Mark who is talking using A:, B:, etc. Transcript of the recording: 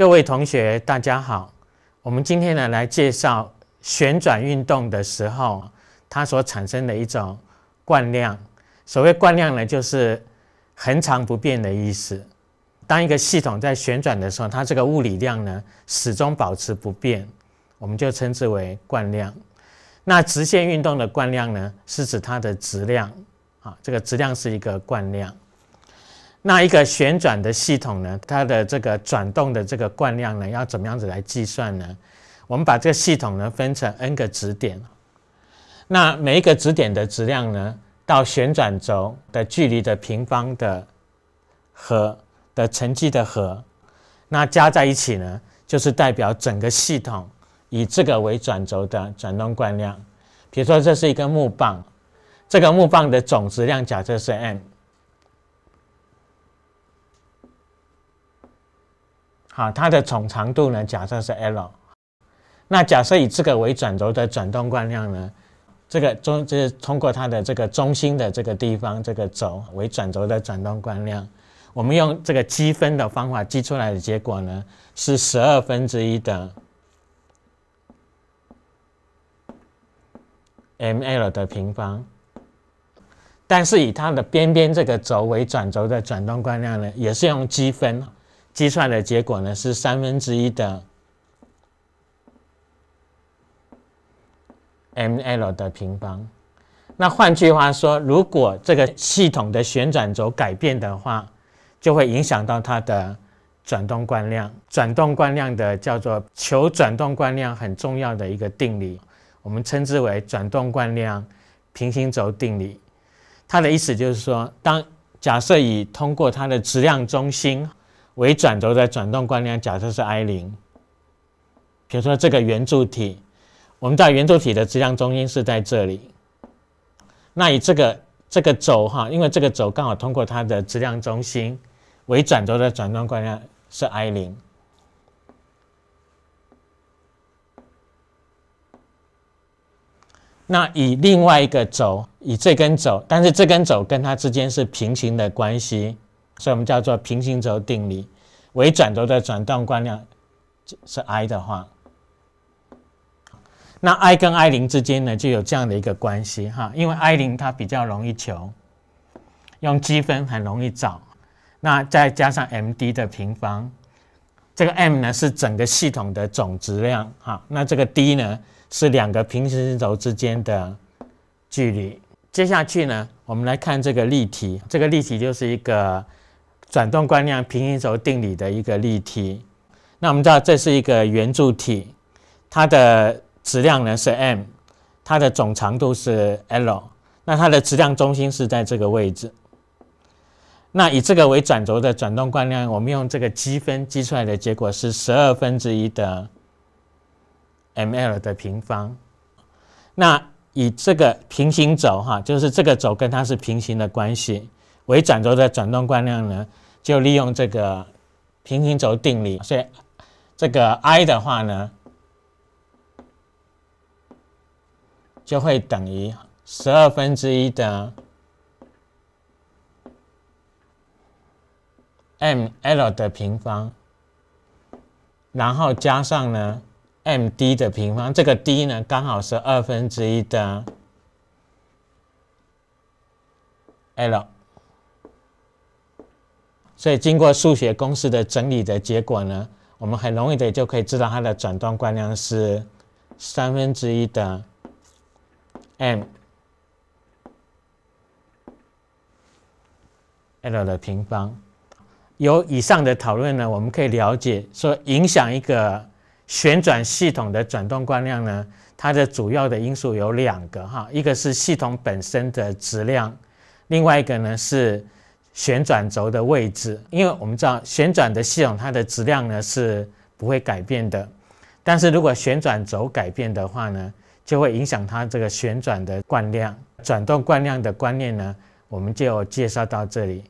A: 各位同学，大家好。我们今天呢来介绍旋转运动的时候，它所产生的一种惯量。所谓惯量呢，就是恒常不变的意思。当一个系统在旋转的时候，它这个物理量呢始终保持不变，我们就称之为惯量。那直线运动的惯量呢，是指它的质量啊，这个质量是一个惯量。那一个旋转的系统呢？它的这个转动的这个惯量呢，要怎么样子来计算呢？我们把这个系统呢分成 n 个指点，那每一个指点的质量呢，到旋转轴的距离的平方的和的乘积的和，那加在一起呢，就是代表整个系统以这个为转轴的转动惯量。比如说这是一个木棒，这个木棒的总质量假设是 m。好，它的总长度呢，假设是 L，那假设以这个为转轴的转动惯量呢，这个中就是通过它的这个中心的这个地方，这个轴为转轴的转动惯量，我们用这个积分的方法积出来的结果呢，是十二分之一的 mL 的平方，但是以它的边边这个轴为转轴的转动惯量呢，也是用积分。计算的结果呢是三分之一的 ml 的平方。那换句话说，如果这个系统的旋转轴改变的话，就会影响到它的转动惯量。转动惯量的叫做求转动惯量很重要的一个定理，我们称之为转动惯量平行轴定理。它的意思就是说，当假设以通过它的质量中心。为转轴的转动惯量假设是 I 零，比如说这个圆柱体，我们知道圆柱体的质量中心是在这里。那以这个这个轴哈，因为这个轴刚好通过它的质量中心，为转轴的转动惯量是 I 零。那以另外一个轴，以这根轴，但是这根轴跟它之间是平行的关系。所以我们叫做平行轴定理，为转轴的转动惯量是 I 的话，那 I 跟 I 零之间呢就有这样的一个关系哈，因为 I 零它比较容易求，用积分很容易找。那再加上 m d 的平方，这个 m 呢是整个系统的总质量哈，那这个 d 呢是两个平行轴之间的距离。接下去呢，我们来看这个例题，这个例题就是一个。转动惯量平行轴定理的一个例题。那我们知道这是一个圆柱体，它的质量呢是 m，它的总长度是 l，那它的质量中心是在这个位置。那以这个为转轴的转动惯量，我们用这个积分积出来的结果是十二分之一的 ml 的平方。那以这个平行轴哈，就是这个轴跟它是平行的关系。为转轴的转动惯量呢，就利用这个平行轴定理，所以这个 I 的话呢，就会等于十二分之一的 mL 的平方，然后加上呢 md 的平方，这个 d 呢刚好是二分之一的 l。所以经过数学公式的整理的结果呢，我们很容易的就可以知道它的转动惯量是三分之一的 m l 的平方。由以上的讨论呢，我们可以了解说，影响一个旋转系统的转动惯量呢，它的主要的因素有两个哈，一个是系统本身的质量，另外一个呢是。旋转轴的位置，因为我们知道旋转的系统，它的质量呢是不会改变的，但是如果旋转轴改变的话呢，就会影响它这个旋转的惯量。转动惯量的观念呢，我们就介绍到这里。